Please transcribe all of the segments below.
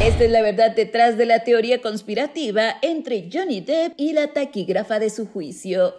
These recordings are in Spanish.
Esta es la verdad detrás de la teoría conspirativa entre Johnny Depp y la taquígrafa de su juicio.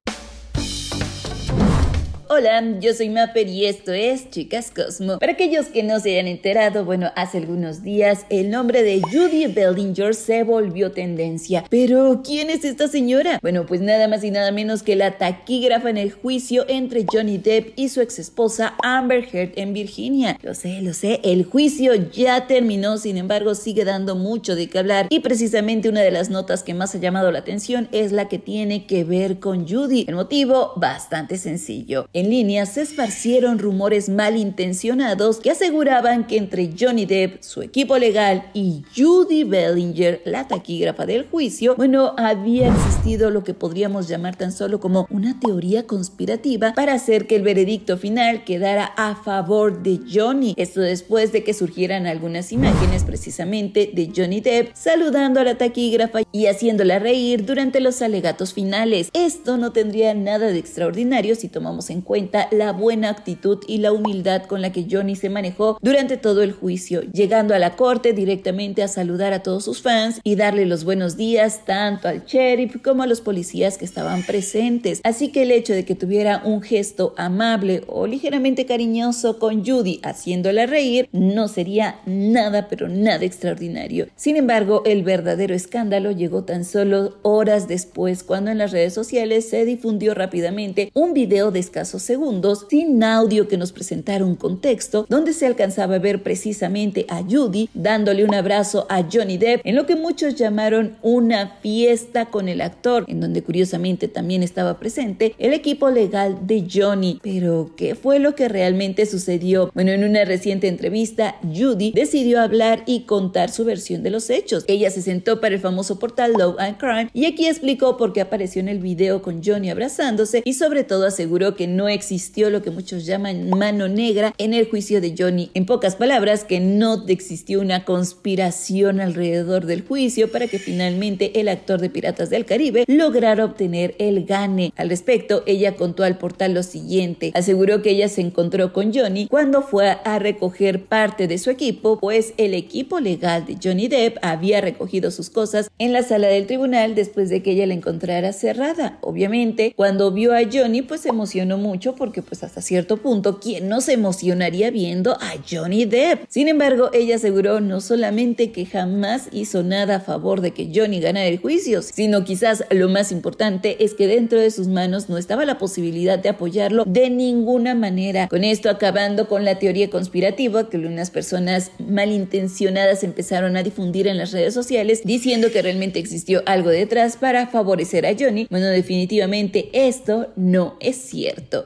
Hola, yo soy Mapper y esto es Chicas Cosmo. Para aquellos que no se hayan enterado, bueno, hace algunos días el nombre de Judy Bellinger se volvió tendencia. Pero, ¿quién es esta señora? Bueno, pues nada más y nada menos que la taquígrafa en el juicio entre Johnny Depp y su ex esposa Amber Heard en Virginia. Lo sé, lo sé, el juicio ya terminó, sin embargo, sigue dando mucho de qué hablar. Y precisamente una de las notas que más ha llamado la atención es la que tiene que ver con Judy. El motivo, bastante sencillo línea se esparcieron rumores malintencionados que aseguraban que entre Johnny Depp, su equipo legal y Judy Bellinger, la taquígrafa del juicio, bueno, había existido lo que podríamos llamar tan solo como una teoría conspirativa para hacer que el veredicto final quedara a favor de Johnny. Esto después de que surgieran algunas imágenes precisamente de Johnny Depp saludando a la taquígrafa y haciéndola reír durante los alegatos finales. Esto no tendría nada de extraordinario si tomamos en cuenta la buena actitud y la humildad con la que Johnny se manejó durante todo el juicio, llegando a la corte directamente a saludar a todos sus fans y darle los buenos días tanto al sheriff como a los policías que estaban presentes. Así que el hecho de que tuviera un gesto amable o ligeramente cariñoso con Judy haciéndola reír no sería nada pero nada extraordinario. Sin embargo, el verdadero escándalo llegó tan solo horas después cuando en las redes sociales se difundió rápidamente un video de escasos segundos, sin audio que nos presentara un contexto, donde se alcanzaba a ver precisamente a Judy dándole un abrazo a Johnny Depp en lo que muchos llamaron una fiesta con el actor, en donde curiosamente también estaba presente el equipo legal de Johnny. Pero, ¿qué fue lo que realmente sucedió? Bueno, en una reciente entrevista, Judy decidió hablar y contar su versión de los hechos. Ella se sentó para el famoso portal Love and Crime y aquí explicó por qué apareció en el video con Johnny abrazándose y sobre todo aseguró que no existió lo que muchos llaman mano negra en el juicio de Johnny. En pocas palabras, que no existió una conspiración alrededor del juicio para que finalmente el actor de Piratas del Caribe lograra obtener el gane. Al respecto, ella contó al portal lo siguiente. Aseguró que ella se encontró con Johnny cuando fue a recoger parte de su equipo, pues el equipo legal de Johnny Depp había recogido sus cosas en la sala del tribunal después de que ella la encontrara cerrada. Obviamente, cuando vio a Johnny, pues se emocionó mucho porque pues hasta cierto punto, ¿quién no se emocionaría viendo a Johnny Depp? Sin embargo, ella aseguró no solamente que jamás hizo nada a favor de que Johnny ganara el juicio, sino quizás lo más importante es que dentro de sus manos no estaba la posibilidad de apoyarlo de ninguna manera. Con esto acabando con la teoría conspirativa que unas personas malintencionadas empezaron a difundir en las redes sociales diciendo que realmente existió algo detrás para favorecer a Johnny. Bueno, definitivamente esto no es cierto.